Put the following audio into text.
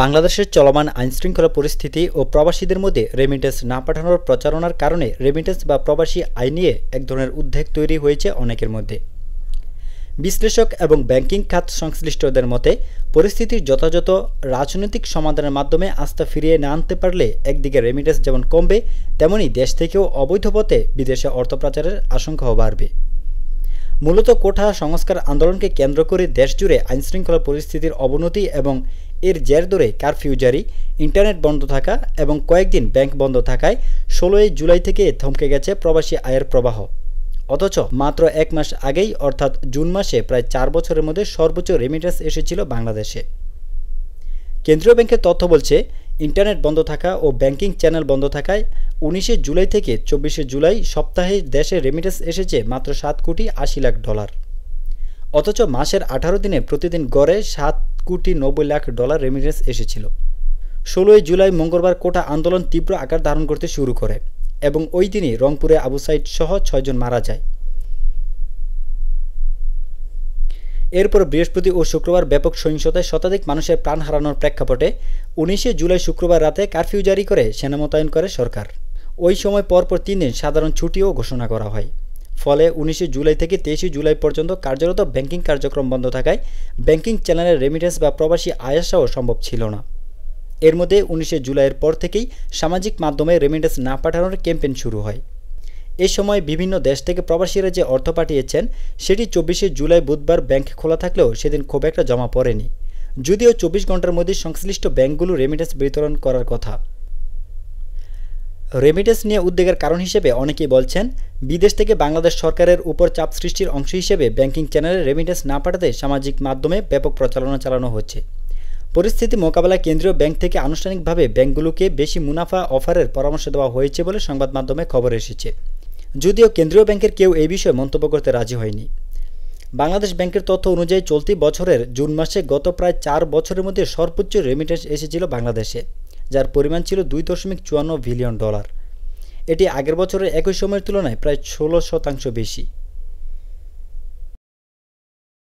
বাংলাদেশের চলমান আইনশৃঙ্খলা পরিস্থিতি ও প্রবাসীদের মধ্যে রেমিটেন্স না পাঠানোর প্রচারণার কারণে রেমিটেন্স বা প্রবাসী আইন নিয়ে এক ধরনের উদ্বেগ তৈরি হয়েছে অনেকের মধ্যে বিশ্লেষক এবং ব্যাংকিং খাত সংশ্লিষ্টদের মতে পরিস্থিতির যথাযথ রাজনৈতিক সমাধানের মাধ্যমে আস্থা ফিরিয়ে না আনতে পারলে একদিকে রেমিটেন্স যেমন কমবে তেমনি দেশ থেকেও অবৈধ পথে বিদেশে অর্থ পাচারের আশঙ্কাও বাড়বে মূলত কোঠা সংস্কার আন্দোলনকে কেন্দ্র করে দেশজুড়ে আইনশৃঙ্খলা পরিস্থিতির অবনতি এবং এর জের ধরে কারফিউ জারি ইন্টারনেট বন্ধ থাকা এবং কয়েকদিন ব্যাংক বন্ধ থাকায় ষোলোই জুলাই থেকে থমকে গেছে প্রবাসী আয়ের প্রবাহ অথচ মাত্র এক মাস আগেই অর্থাৎ জুন মাসে প্রায় চার বছরের মধ্যে সর্বোচ্চ রেমিটেন্স এসেছিল বাংলাদেশে কেন্দ্রীয় ব্যাংকের তথ্য বলছে ইন্টারনেট বন্ধ থাকা ও ব্যাংকিং চ্যানেল বন্ধ থাকায় উনিশে জুলাই থেকে চব্বিশে জুলাই সপ্তাহে দেশে রেমিটেন্স এসেছে মাত্র সাত কোটি আশি লাখ ডলার অথচ মাসের আঠারো দিনে প্রতিদিন গড়ে সাত কোটি নব্বই লাখ ডলার রেমিটেন্স এসেছিল ষোলোই জুলাই মঙ্গলবার কোটা আন্দোলন তীব্র আকার ধারণ করতে শুরু করে এবং ওই দিনই রংপুরে আবু সাইড সহ ছয়জন মারা যায় এরপর বৃহস্পতি ও শুক্রবার ব্যাপক সহিংসতায় শতাধিক মানুষের প্রাণ হারানোর প্রেক্ষাপটে উনিশে জুলাই শুক্রবার রাতে কারফিউ জারি করে সেনা মোতায়েন করে সরকার ওই সময় পরপর তিন দিন সাধারণ ছুটিও ঘোষণা করা হয় ফলে উনিশে জুলাই থেকে তেইশে জুলাই পর্যন্ত কার্যরত ব্যাংকিং কার্যক্রম বন্ধ থাকায় ব্যাংকিং চ্যানেলের রেমিটেন্স বা প্রবাসী আয়াসাও সম্ভব ছিল না এর মধ্যে উনিশে জুলাইয়ের পর থেকেই সামাজিক মাধ্যমে রেমিটেন্স না পাঠানোর ক্যাম্পেইন শুরু হয় এ সময় বিভিন্ন দেশ থেকে প্রবাসীরা যে অর্থ পাঠিয়েছেন সেটি চব্বিশে জুলাই বুধবার ব্যাংক খোলা থাকলেও সেদিন খুব একটা জমা পড়েনি যদিও চব্বিশ ঘন্টার মধ্যে সংশ্লিষ্ট ব্যাংকগুলো রেমিটেন্স বিতরণ করার কথা রেমিটেন্স নিয়ে উদ্বেগের কারণ হিসেবে অনেকেই বলছেন বিদেশ থেকে বাংলাদেশ সরকারের উপর চাপ সৃষ্টির অংশ হিসেবে ব্যাংকিং চ্যানেলে রেমিটেন্স না পাঠাতে সামাজিক মাধ্যমে ব্যাপক প্রচারণা চালানো হচ্ছে পরিস্থিতি মোকাবেলায় কেন্দ্রীয় ব্যাংক থেকে আনুষ্ঠানিকভাবে ব্যাংকগুলোকে বেশি মুনাফা অফারের পরামর্শ দেওয়া হয়েছে বলে সংবাদ মাধ্যমে খবর এসেছে যদিও কেন্দ্রীয় ব্যাংকের কেউ এই বিষয়ে মন্তব্য করতে রাজি হয়নি বাংলাদেশ ব্যাংকের তথ্য অনুযায়ী চলতি বছরের জুন মাসে গত প্রায় চার বছরের মধ্যে সর্বোচ্চ রেমিটেন্স এসেছিল বাংলাদেশে যার পরিমাণ ছিল দুই দশমিক চুয়ান্ন বিলিয়ন ডলার এটি আগের বছরের একই সময়ের তুলনায় প্রায় ষোলো শতাংশ বেশি